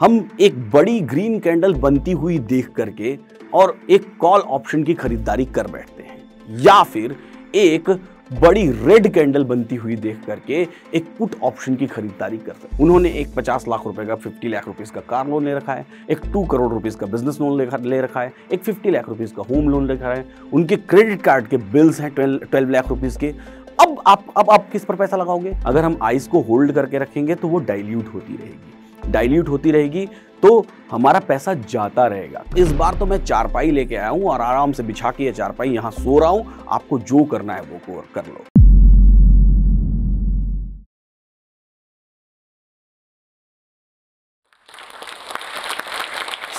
हम एक बड़ी ग्रीन कैंडल बनती हुई देख करके और एक कॉल ऑप्शन की खरीदारी कर बैठते हैं या फिर एक बड़ी रेड कैंडल बनती हुई देख करके एक पुट ऑप्शन की खरीदारी कर सकते उन्होंने एक 50 लाख रुपए का 50 लाख रुपीज़ का कार लोन ले रखा है एक 2 करोड़ रुपीज़ का बिजनेस लोन ले रखा है एक 50 लाख रुपीज़ का होम लोन ले रखा है उनके क्रेडिट कार्ड के बिल्स हैं 12 लाख रुपीज़ के अब आप अब आप किस पर पैसा लगाओगे अगर हम आइस को होल्ड करके रखेंगे तो वो डाइल्यूट होती रहेगी डाइल्यूट होती रहेगी तो हमारा पैसा जाता रहेगा इस बार तो मैं चारपाई लेके आया हूँ और आराम से बिछा के ये चारपाई यहाँ सो रहा हूँ आपको जो करना है वो कर लो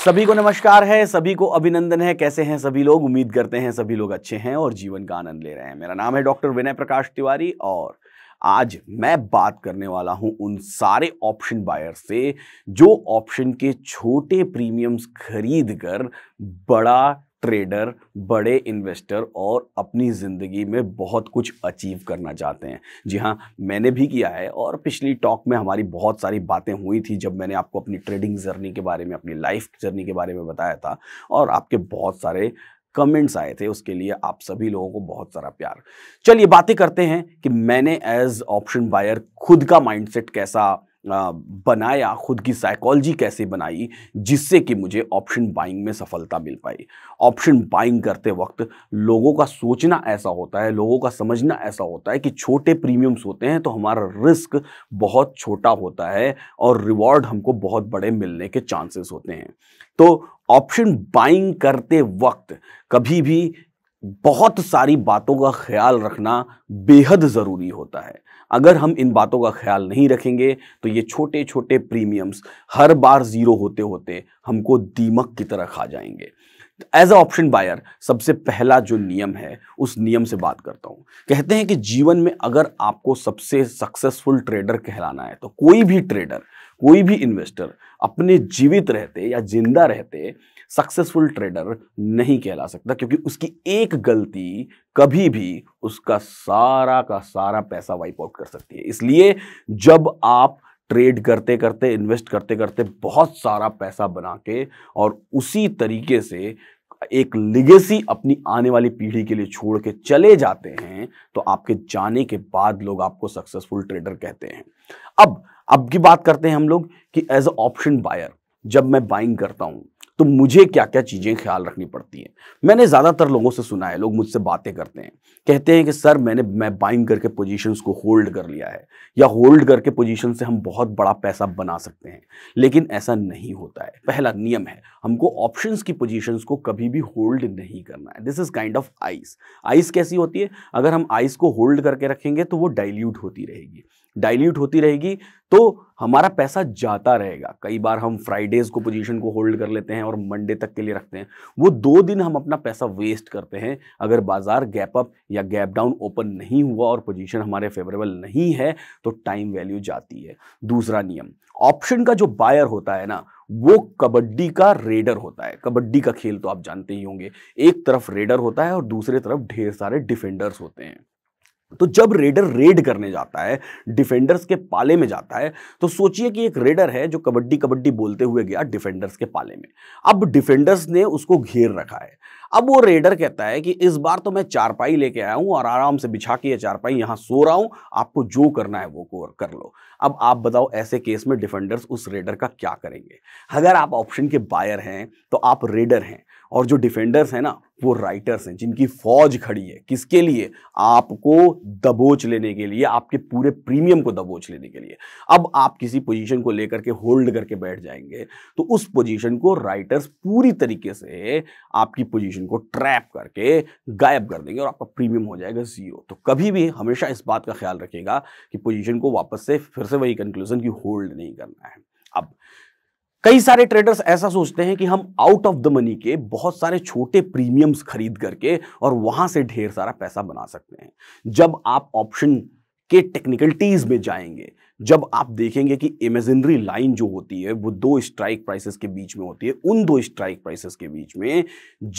सभी को नमस्कार है सभी को अभिनंदन है कैसे हैं सभी लोग उम्मीद करते हैं सभी लोग अच्छे हैं और जीवन का आनंद ले रहे हैं मेरा नाम है डॉक्टर विनय प्रकाश तिवारी और आज मैं बात करने वाला हूं उन सारे ऑप्शन बायर से जो ऑप्शन के छोटे प्रीमियम्स खरीद कर बड़ा ट्रेडर बड़े इन्वेस्टर और अपनी ज़िंदगी में बहुत कुछ अचीव करना चाहते हैं जी हाँ मैंने भी किया है और पिछली टॉक में हमारी बहुत सारी बातें हुई थी जब मैंने आपको अपनी ट्रेडिंग जर्नी के बारे में अपनी लाइफ जर्नी के बारे में बताया था और आपके बहुत सारे कमेंट्स आए थे उसके लिए आप सभी लोगों को बहुत सारा प्यार चलिए बातें करते हैं कि मैंने एज ऑप्शन बायर खुद का माइंडसेट कैसा बनाया खुद की साइकोलॉजी कैसे बनाई जिससे कि मुझे ऑप्शन बाइंग में सफलता मिल पाई ऑप्शन बाइंग करते वक्त लोगों का सोचना ऐसा होता है लोगों का समझना ऐसा होता है कि छोटे प्रीमियम्स होते हैं तो हमारा रिस्क बहुत छोटा होता है और रिवॉर्ड हमको बहुत बड़े मिलने के चांसेस होते हैं तो ऑप्शन बाइंग करते वक्त कभी भी बहुत सारी बातों का ख्याल रखना बेहद ज़रूरी होता है अगर हम इन बातों का ख्याल नहीं रखेंगे तो ये छोटे छोटे प्रीमियम्स हर बार ज़ीरो होते होते हमको दीमक की तरह खा जाएंगे एज अ ऑप्शन बायर सबसे पहला जो नियम है उस नियम से बात करता हूँ कहते हैं कि जीवन में अगर आपको सबसे सक्सेसफुल ट्रेडर कहलाना है तो कोई भी ट्रेडर कोई भी इन्वेस्टर अपने जीवित रहते या जिंदा रहते सक्सेसफुल ट्रेडर नहीं कहला सकता क्योंकि उसकी एक गलती कभी भी उसका सारा का सारा पैसा वाइप आउट कर सकती है इसलिए जब आप ट्रेड करते करते इन्वेस्ट करते करते बहुत सारा पैसा बना के और उसी तरीके से एक लिगेसी अपनी आने वाली पीढ़ी के लिए छोड़ के चले जाते हैं तो आपके जाने के बाद लोग आपको सक्सेसफुल ट्रेडर कहते हैं अब अब की बात करते हैं हम लोग कि एज अ ऑप्शन बायर जब मैं बाइंग करता हूँ तो मुझे क्या क्या चीज़ें ख्याल रखनी पड़ती हैं मैंने ज़्यादातर लोगों से सुना है लोग मुझसे बातें करते हैं कहते हैं कि सर मैंने मैं बाइंग करके पोजीशंस को होल्ड कर लिया है या होल्ड करके पोजीशन से हम बहुत बड़ा पैसा बना सकते हैं लेकिन ऐसा नहीं होता है पहला नियम है हमको ऑप्शन की पोजिशन को कभी भी होल्ड नहीं करना है this is kind of ice ice कैसी होती है अगर हम आइस को होल्ड करके रखेंगे तो वो डाइल्यूट होती रहेगी डाइल्यूट होती रहेगी तो हमारा पैसा जाता रहेगा कई बार हम फ्राइडेज को पोजीशन को होल्ड कर लेते हैं और मंडे तक के लिए रखते हैं वो दो दिन हम अपना पैसा वेस्ट करते हैं अगर बाजार गैप अप या गैप डाउन ओपन नहीं हुआ और पोजीशन हमारे फेवरेबल नहीं है तो टाइम वैल्यू जाती है दूसरा नियम ऑप्शन का जो बायर होता है ना वो कबड्डी का रेडर होता है कबड्डी का खेल तो आप जानते ही होंगे एक तरफ रेडर होता है और दूसरे तरफ ढेर सारे डिफेंडर्स होते हैं तो जब रेडर रेड करने जाता है डिफेंडर्स के पाले में जाता है तो सोचिए कि एक रेडर है जो कबड्डी कबड्डी बोलते हुए गया डिफेंडर्स के पाले में अब डिफेंडर्स ने उसको घेर रखा है अब वो रेडर कहता है कि इस बार तो मैं चारपाई लेके आया हूं और आराम से बिछा के ये चारपाई यहां सो रहा हूं आपको जो करना है वो कर लो अब आप बताओ ऐसे केस में डिफेंडर्स उस रेडर का क्या करेंगे अगर आप ऑप्शन के बायर हैं तो आप रेडर हैं और जो डिफेंडर्स हैं ना वो राइटर्स हैं जिनकी फौज खड़ी है किसके लिए आपको दबोच लेने के लिए आपके पूरे प्रीमियम को दबोच लेने के लिए अब आप किसी पोजीशन को लेकर के होल्ड करके बैठ जाएंगे तो उस पोजीशन को राइटर्स पूरी तरीके से आपकी पोजीशन को ट्रैप करके गायब कर देंगे और आपका प्रीमियम हो जाएगा ज़ीरो तो कभी भी हमेशा इस बात का ख्याल रखेगा कि पोजिशन को वापस से फिर से वही कंक्लूजन की होल्ड नहीं करना है अब कई सारे ट्रेडर्स ऐसा सोचते हैं कि हम आउट ऑफ द मनी के बहुत सारे छोटे प्रीमियम्स खरीद करके और वहां से ढेर सारा पैसा बना सकते हैं जब आप ऑप्शन के टेक्निकलिटीज में जाएंगे जब आप देखेंगे कि इमेजिनरी लाइन जो होती है वो दो स्ट्राइक प्राइसेस के बीच में होती है उन दो स्ट्राइक प्राइसेस के बीच में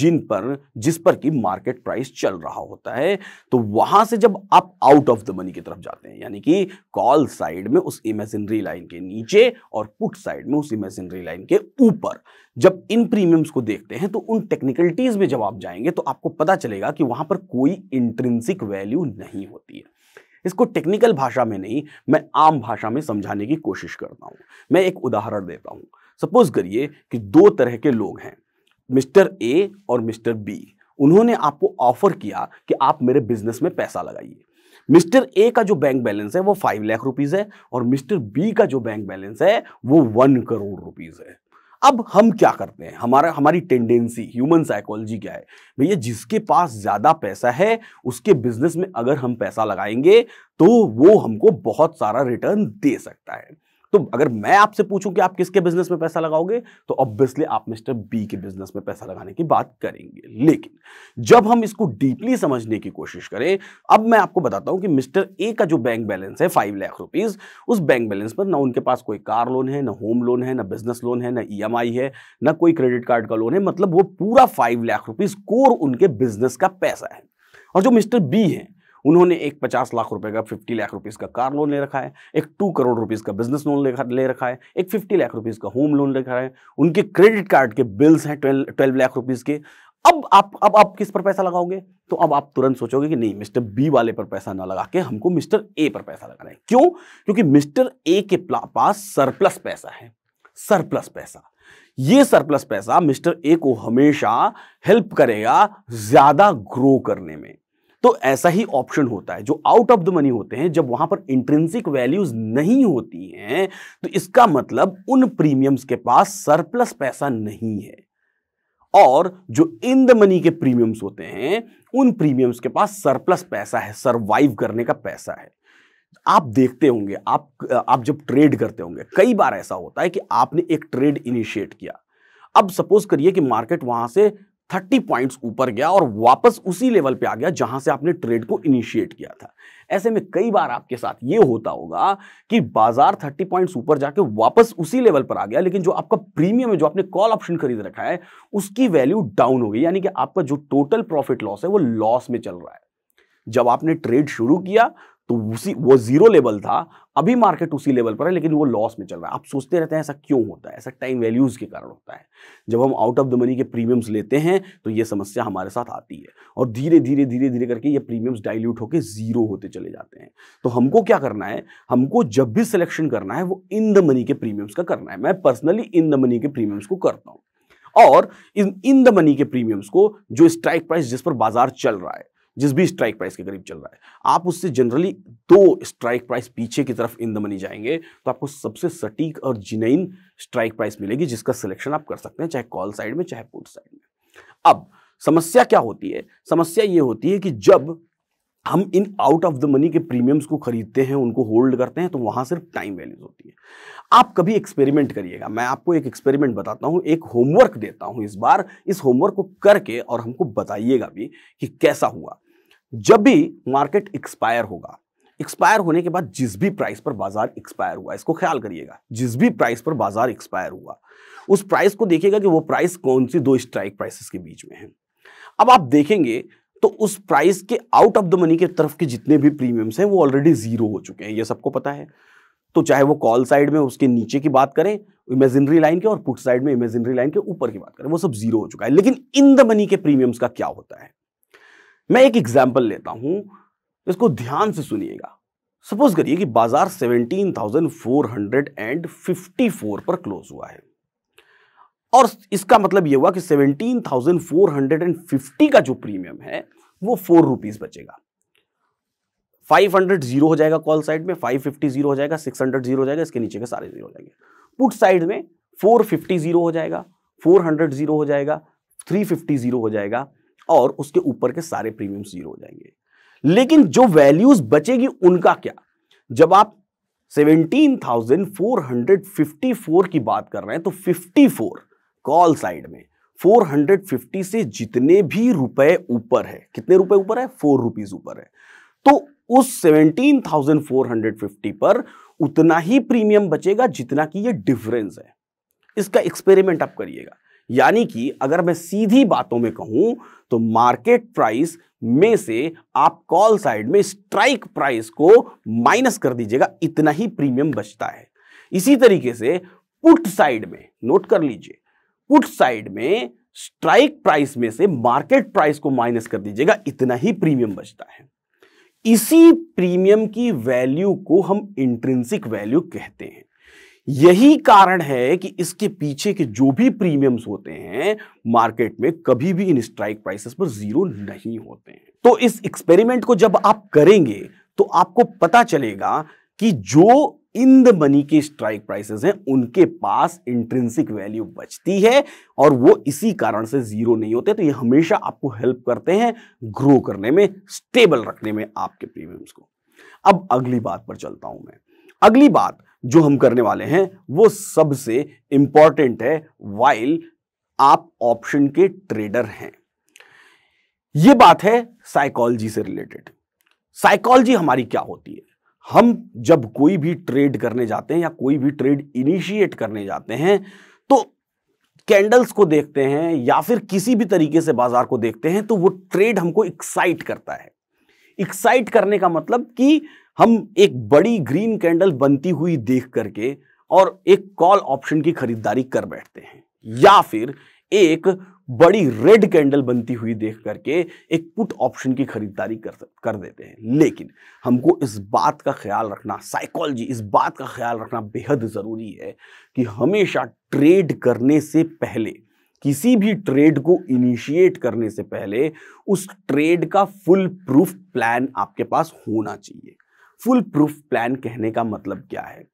जिन पर जिस पर कि मार्केट प्राइस चल रहा होता है तो वहां से जब आप आउट ऑफ द मनी की तरफ जाते हैं यानी कि कॉल साइड में उस इमेजिनरी लाइन के नीचे और पुट साइड में उस इमेजिनरी लाइन के ऊपर जब इन प्रीमियम्स को देखते हैं तो उन टेक्निकलिटीज में जब आप जाएंगे तो आपको पता चलेगा कि वहां पर कोई इंट्रेंसिक वैल्यू नहीं होती है इसको टेक्निकल भाषा में नहीं मैं आम भाषा में समझाने की कोशिश करता हूँ मैं एक उदाहरण देता हूँ सपोज करिए कि दो तरह के लोग हैं मिस्टर ए और मिस्टर बी उन्होंने आपको ऑफर किया कि आप मेरे बिजनेस में पैसा लगाइए मिस्टर ए का जो बैंक बैलेंस है वो फाइव लाख रुपीज़ है और मिस्टर बी का जो बैंक बैलेंस है वो वन करोड़ रुपीज़ है अब हम क्या करते हैं हमारा हमारी टेंडेंसी ह्यूमन साइकोलॉजी क्या है भैया जिसके पास ज़्यादा पैसा है उसके बिजनेस में अगर हम पैसा लगाएंगे तो वो हमको बहुत सारा रिटर्न दे सकता है तो अगर मैं आपसे पूछूं कि आप किसके बिजनेस में पैसा लगाओगे तो ऑब्वियसली आप मिस्टर बी के बिजनेस में पैसा लगाने की बात करेंगे लेकिन जब हम इसको डीपली समझने की कोशिश करें अब मैं आपको बताता हूं कि मिस्टर ए का जो बैंक बैलेंस है फाइव लाख रुपीज उस बैंक बैलेंस पर ना उनके पास कोई कार लोन है ना होम लोन है ना बिजनेस लोन है ना ई e है ना कोई क्रेडिट कार्ड का लोन है मतलब वो पूरा फाइव लाख रुपीज कोर उनके बिजनेस का पैसा है और जो मिस्टर बी है उन्होंने एक पचास लाख रुपए का फिफ्टी लाख रुपीज़ का कार लोन ले रखा है एक टू करोड़ रुपीज़ का बिजनेस लोन ले रखा है एक फिफ्टी लाख रुपीज़ का होम लोन ले रखा है उनके क्रेडिट कार्ड के बिल्स हैं ट्वेल्व लाख रुपीज़ के अब आप अब आप किस पर पैसा लगाओगे तो अब आप तुरंत सोचोगे कि नहीं मिस्टर बी वाले पर पैसा ना लगा के हमको मिस्टर ए पर पैसा लगाना है क्यों क्योंकि मिस्टर ए के पास सरप्लस पैसा है सरप्लस पैसा ये सरप्लस पैसा मिस्टर ए को हमेशा हेल्प करेगा ज्यादा ग्रो करने में तो ऐसा ही ऑप्शन होता है जो आउट ऑफ द मनी होते हैं जब वहां पर इंट्रेंसिक वैल्यूज नहीं होती हैं तो इसका मतलब उन प्रीमियम्स के पास सरप्लस पैसा नहीं है और जो इन द मनी के प्रीमियम्स होते हैं उन प्रीमियम्स के पास सरप्लस पैसा है सरवाइव करने का पैसा है आप देखते होंगे आप आप जब ट्रेड करते होंगे कई बार ऐसा होता है कि आपने एक ट्रेड इनिशिएट किया अब सपोज करिए कि मार्केट वहां से थर्टी पॉइंट्स ऊपर गया और वापस उसी लेवल पे आ गया जहां से आपने ट्रेड को इनिशिएट किया था ऐसे में कई बार आपके साथ ये होता होगा कि बाजार 30 पॉइंट्स ऊपर जाके वापस उसी लेवल पर आ गया लेकिन जो आपका प्रीमियम है जो आपने कॉल ऑप्शन खरीद रखा है उसकी वैल्यू डाउन हो गई यानी कि आपका जो टोटल प्रॉफिट लॉस है वो लॉस में चल रहा है जब आपने ट्रेड शुरू किया तो उसी वो जीरो लेवल था अभी मार्केट उसी लेवल पर है लेकिन वो लॉस में चल रहा है आप सोचते रहते हैं ऐसा क्यों होता है ऐसा टाइम वैल्यूज़ के कारण होता है जब हम आउट ऑफ द मनी के प्रीमियम्स लेते हैं तो ये समस्या हमारे साथ आती है और धीरे धीरे धीरे धीरे करके ये प्रीमियम्स डाइल्यूट होकर ज़ीरो होते चले जाते हैं तो हमको क्या करना है हमको जब भी सिलेक्शन करना है वो इन द मनी के प्रीमियम्स का करना है मैं पर्सनली इन द मनी के प्रीमियम्स को करता हूँ और इन इन द मनी के प्रीमियम्स को जो स्ट्राइक प्राइस जिस पर बाजार चल रहा है जिस भी स्ट्राइक प्राइस के करीब चल रहा है आप उससे जनरली दो स्ट्राइक प्राइस पीछे की तरफ इन द मनी जाएंगे तो आपको सबसे सटीक और जिनइन स्ट्राइक प्राइस मिलेगी जिसका सिलेक्शन आप कर सकते हैं चाहे कॉल साइड में चाहे पुट साइड में अब समस्या क्या होती है समस्या ये होती है कि जब हम in out of the money के प्रीमियम्स को खरीदते हैं उनको होल्ड करते हैं तो वहाँ सिर्फ टाइम वैल्यूज होती है आप कभी एक्सपेरिमेंट करिएगा मैं आपको एक एक्सपेरिमेंट बताता हूँ एक होमवर्क देता हूँ इस बार इस होमवर्क को करके और हमको बताइएगा भी कि कैसा हुआ जब भी मार्केट एक्सपायर होगा एक्सपायर होने के बाद जिस भी प्राइस पर बाजार एक्सपायर हुआ इसको ख्याल करिएगा जिस भी प्राइस पर बाजार एक्सपायर हुआ उस प्राइस को देखिएगा कि वो प्राइस कौन सी दो स्ट्राइक प्राइसेस के बीच में है अब आप देखेंगे तो उस प्राइस के आउट ऑफ द मनी के तरफ के जितने भी प्रीमियम्स हैं वो ऑलरेडी जीरो हो चुके हैं ये सबको पता है तो चाहे वो कॉल साइड में उसके नीचे की बात करें इमेजिनरी लाइन के और पुट साइड में इमेजिनरी लाइन के ऊपर की बात करें वो सब जीरो हो चुका है लेकिन इन द मनी के प्रीमियम्स का क्या होता है मैं एक एग्जाम्पल लेता हूं इसको ध्यान से सुनिएगा सपोज करिए कि बाजार सेवनटीन पर क्लोज हुआ है और इसका मतलब यह हुआ कि 17,450 का जो प्रीमियम है वो फोर रुपीज बचेगा 500 जीरो हो जाएगा कॉल साइड में 550 जीरो हो जाएगा 600 जीरो हो जाएगा इसके नीचे के सारे जीरो हो जाएंगे पुट साइड में 450 जीरो हो जाएगा 400 जीरो हो जाएगा 350 जीरो हो जाएगा और उसके ऊपर के सारे प्रीमियम जीरो हो जाएंगे लेकिन जो वैल्यूज बचेगी उनका क्या जब आप 17,454 की बात कर रहे हैं तो 54 कॉल साइड में 450 से जितने भी रुपए ऊपर है कितने रुपए ऊपर है फोर रुपीज ऊपर है तो उस 17,450 पर उतना ही प्रीमियम बचेगा जितना कि ये डिफरेंस है इसका एक्सपेरिमेंट आप करिएगा यानी कि अगर मैं सीधी बातों में कहूं तो मार्केट प्राइस में से आप कॉल साइड में स्ट्राइक प्राइस को माइनस कर दीजिएगा इतना ही प्रीमियम बचता है इसी तरीके से पुट साइड में नोट कर लीजिए पुट साइड में स्ट्राइक प्राइस में से मार्केट प्राइस को माइनस कर दीजिएगा इतना ही प्रीमियम बचता है इसी प्रीमियम की वैल्यू को हम इंट्रेंसिक वैल्यू कहते हैं यही कारण है कि इसके पीछे के जो भी प्रीमियम्स होते हैं मार्केट में कभी भी इन स्ट्राइक प्राइसेस पर जीरो नहीं होते हैं तो इस एक्सपेरिमेंट को जब आप करेंगे तो आपको पता चलेगा कि जो इन द मनी के स्ट्राइक प्राइसेस हैं उनके पास इंट्रेंसिक वैल्यू बचती है और वो इसी कारण से जीरो नहीं होते तो ये हमेशा आपको हेल्प करते हैं ग्रो करने में स्टेबल रखने में आपके प्रीमियम्स को अब अगली बात पर चलता हूं मैं अगली बात जो हम करने वाले हैं वो सबसे इंपॉर्टेंट है वाइल आप ऑप्शन के ट्रेडर हैं ये बात है साइकोलॉजी से रिलेटेड साइकोलॉजी हमारी क्या होती है हम जब कोई भी ट्रेड करने जाते हैं या कोई भी ट्रेड इनिशिएट करने जाते हैं तो कैंडल्स को देखते हैं या फिर किसी भी तरीके से बाजार को देखते हैं तो वो ट्रेड हमको एक्साइट करता है एक्साइट करने का मतलब कि हम एक बड़ी ग्रीन कैंडल बनती हुई देख करके और एक कॉल ऑप्शन की खरीदारी कर बैठते हैं या फिर एक बड़ी रेड कैंडल बनती हुई देख करके एक पुट ऑप्शन की खरीदारी कर कर देते हैं लेकिन हमको इस बात का ख्याल रखना साइकोलॉजी इस बात का ख्याल रखना बेहद ज़रूरी है कि हमेशा ट्रेड करने से पहले किसी भी ट्रेड को इनिशिएट करने से पहले उस ट्रेड का फुल प्रूफ प्लान आपके पास होना चाहिए फुल प्रूफ प्लान कहने का मतलब क्या है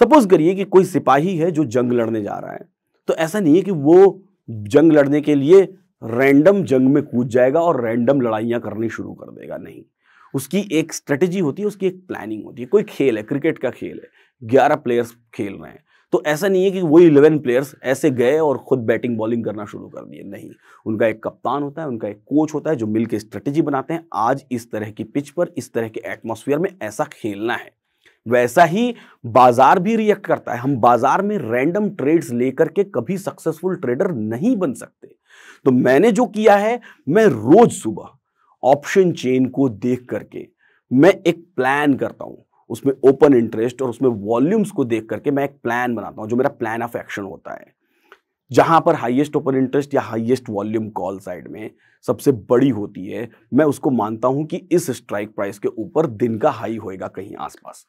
सपोज करिए कि कोई सिपाही है जो जंग लड़ने जा रहा है तो ऐसा नहीं है कि वो जंग लड़ने के लिए रैंडम जंग में कूद जाएगा और रैंडम लड़ाइयाँ करनी शुरू कर देगा नहीं उसकी एक स्ट्रेटजी होती है उसकी एक प्लानिंग होती है कोई खेल है क्रिकेट का खेल है ग्यारह प्लेयर्स खेल रहे हैं तो ऐसा नहीं है कि वो इलेवन प्लेयर्स ऐसे गए और खुद बैटिंग बॉलिंग करना शुरू कर दिए नहीं उनका एक कप्तान होता है उनका एक कोच होता है जो मिलकर स्ट्रेटेजी बनाते हैं आज इस तरह की पिच पर इस तरह के एटमोसफियर में ऐसा खेलना है वैसा ही बाजार भी रिएक्ट करता है हम बाजार में रैंडम ट्रेड्स लेकर के कभी सक्सेसफुल ट्रेडर नहीं बन सकते तो मैंने जो किया है मैं रोज सुबह ऑप्शन चेन को देख करके मैं एक प्लान करता हूं उसमें ओपन इंटरेस्ट और उसमें वॉल्यूम्स को देख करके मैं एक प्लान बनाता हूं जो मेरा प्लान ऑफ एक्शन होता है जहां पर हाईएस्ट ओपन इंटरेस्ट या हाईएस्ट वॉल्यूम कॉल साइड में सबसे बड़ी होती है मैं उसको मानता हूं कि इस स्ट्राइक प्राइस के ऊपर दिन का हाई होएगा कहीं आसपास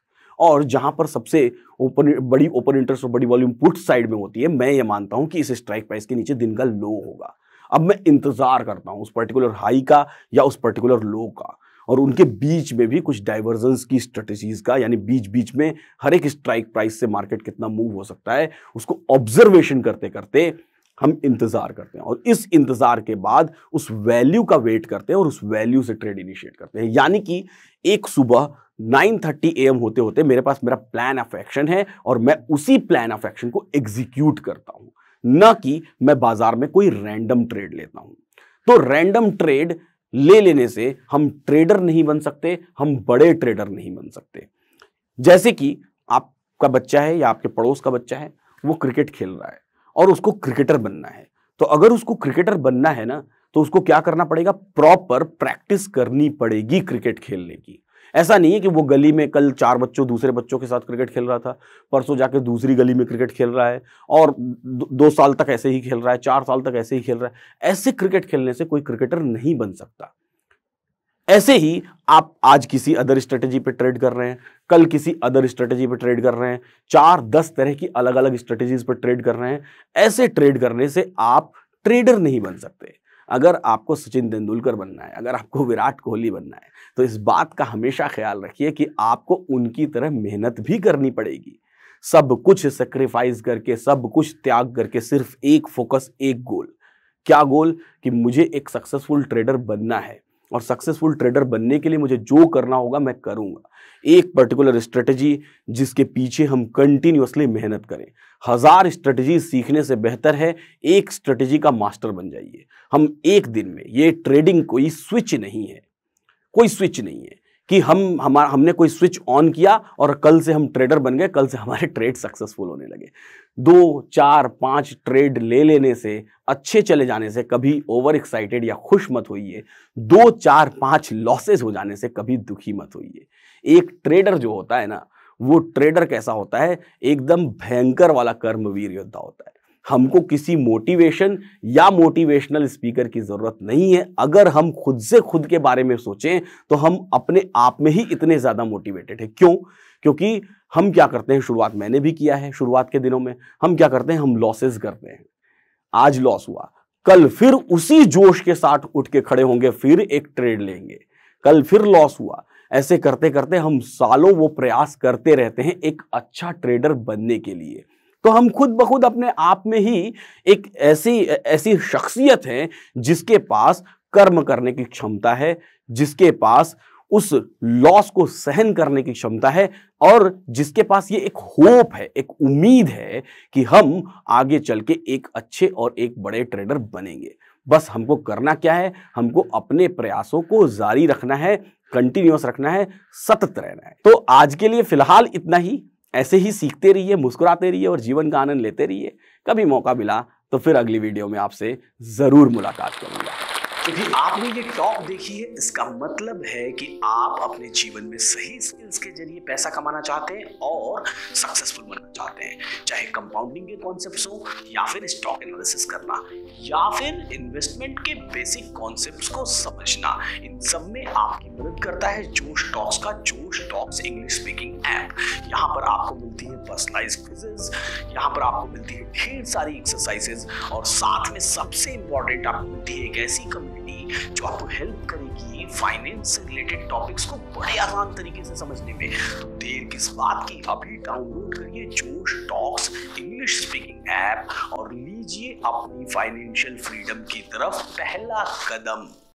और जहां पर सबसे ओपन बड़ी ओपन इंटरेस्ट और बड़ी वॉल्यूम पुट साइड में होती है मैं ये मानता हूं कि इस स्ट्राइक प्राइस के नीचे दिन का लो होगा अब मैं इंतजार करता हूं उस पर्टिकुलर हाई का या उस पर्टिकुलर लो का और उनके बीच में भी कुछ डाइवर्जेंस की स्ट्रेटेजीज का यानी बीच बीच में हर एक स्ट्राइक प्राइस से मार्केट कितना मूव हो सकता है उसको ऑब्जर्वेशन करते करते हम इंतजार करते हैं और इस इंतजार के बाद उस वैल्यू का वेट करते हैं और उस वैल्यू से ट्रेड इनिशिएट करते हैं यानी कि एक सुबह 9:30 एम होते होते मेरे पास मेरा प्लान ऑफ एक्शन है और मैं उसी प्लान ऑफ एक्शन को एग्जीक्यूट करता हूं न कि मैं बाजार में कोई रैंडम ट्रेड लेता हूं तो रैंडम ट्रेड ले लेने से हम ट्रेडर नहीं बन सकते हम बड़े ट्रेडर नहीं बन सकते जैसे कि आपका बच्चा है या आपके पड़ोस का बच्चा है वो क्रिकेट खेल रहा है और उसको क्रिकेटर बनना है तो अगर उसको क्रिकेटर बनना है ना तो उसको क्या करना पड़ेगा प्रॉपर प्रैक्टिस करनी पड़ेगी क्रिकेट खेलने की ऐसा नहीं है कि वो गली में कल चार बच्चों दूसरे बच्चों के साथ क्रिकेट खेल रहा था परसों जाके दूसरी गली में क्रिकेट खेल रहा है और दो साल तक ऐसे ही खेल रहा है चार साल तक ऐसे ही खेल रहा है ऐसे क्रिकेट खेलने से कोई क्रिकेटर नहीं बन सकता ऐसे ही आप आज किसी अदर स्ट्रेटेजी पे ट्रेड कर रहे हैं कल किसी अदर स्ट्रेटेजी पे ट्रेड कर रहे हैं चार दस तरह की अलग अलग स्ट्रेटेजीज पर ट्रेड कर रहे हैं ऐसे ट्रेड करने से आप ट्रेडर नहीं बन सकते अगर आपको सचिन तेंदुलकर बनना है अगर आपको विराट कोहली बनना है तो इस बात का हमेशा ख्याल रखिए कि आपको उनकी तरह मेहनत भी करनी पड़ेगी सब कुछ सेक्रीफाइस करके सब कुछ त्याग करके सिर्फ एक फोकस एक गोल क्या गोल कि मुझे एक सक्सेसफुल ट्रेडर बनना है और सक्सेसफुल ट्रेडर बनने के लिए मुझे जो करना होगा मैं करूंगा एक पर्टिकुलर स्ट्रेटजी जिसके पीछे हम कंटिन्यूसली मेहनत करें हज़ार स्ट्रेटजी सीखने से बेहतर है एक स्ट्रेटजी का मास्टर बन जाइए हम एक दिन में ये ट्रेडिंग कोई स्विच नहीं है कोई स्विच नहीं है कि हम हमारा हमने कोई स्विच ऑन किया और कल से हम ट्रेडर बन गए कल से हमारे ट्रेड सक्सेसफुल होने लगे दो चार पाँच ट्रेड ले लेने से अच्छे चले जाने से कभी ओवर एक्साइटेड या खुश मत होइए दो चार पाँच लॉसेज हो जाने से कभी दुखी मत होइए एक ट्रेडर जो होता है ना वो ट्रेडर कैसा होता है एकदम भयंकर वाला कर्मवीर योद्धा होता है हमको किसी मोटिवेशन या मोटिवेशनल स्पीकर की ज़रूरत नहीं है अगर हम खुद से खुद के बारे में सोचें तो हम अपने आप में ही इतने ज़्यादा मोटिवेटेड हैं क्यों क्योंकि हम क्या करते हैं शुरुआत मैंने भी किया है शुरुआत के दिनों में हम क्या करते हैं हम लॉसेज करते हैं आज लॉस हुआ कल फिर उसी जोश के साथ उठ के खड़े होंगे फिर एक ट्रेड लेंगे कल फिर लॉस हुआ ऐसे करते करते हम सालों वो प्रयास करते रहते हैं एक अच्छा ट्रेडर बनने के लिए तो हम खुद ब खुद अपने आप में ही एक ऐसी ऐसी शख्सियत है जिसके पास कर्म करने की क्षमता है जिसके पास उस लॉस को सहन करने की क्षमता है और जिसके पास ये एक होप है एक उम्मीद है कि हम आगे चल के एक अच्छे और एक बड़े ट्रेडर बनेंगे बस हमको करना क्या है हमको अपने प्रयासों को जारी रखना है कंटिन्यूस रखना है सतत रहना है तो आज के लिए फिलहाल इतना ही ऐसे ही सीखते रहिए मुस्कुराते रहिए और जीवन का आनंद लेते रहिए कभी मौका मिला तो फिर अगली वीडियो में आपसे ज़रूर मुलाकात करूँगा क्योंकि आपने ये टॉक देखी है इसका मतलब है कि आप अपने जीवन में सही स्किल्स के जरिए पैसा कमाना चाहते हैं और सक्सेसफुल बनना चाहते हैं चाहे कंपाउंडिंग के कॉन्सेप्ट हो या फिर स्टॉक एनालिसिस करना या फिर इन्वेस्टमेंट के बेसिक कॉन्सेप्ट को समझना इन सब में आपकी मदद करता है जोश टॉक्स का जोश टॉक्स इंग्लिश स्पीकिंग ऐप यहाँ पर आपको मिलती है पर्सनलाइज क्विजेज यहाँ पर आपको मिलती है ढेर सारी एक्सरसाइजेज और साथ में सबसे इंपॉर्टेंट आपको मिलती है एक ऐसी कंपनी जो आपको हेल्प करेगी फाइनेंस से रिलेटेड टॉपिक्स को बड़े आसान तरीके से समझने में तो देर किस बात की अभी डाउनलोड करिए जोश टॉक्स इंग्लिश स्पीकिंग ऐप और लीजिए अपनी फाइनेंशियल फ्रीडम की तरफ पहला कदम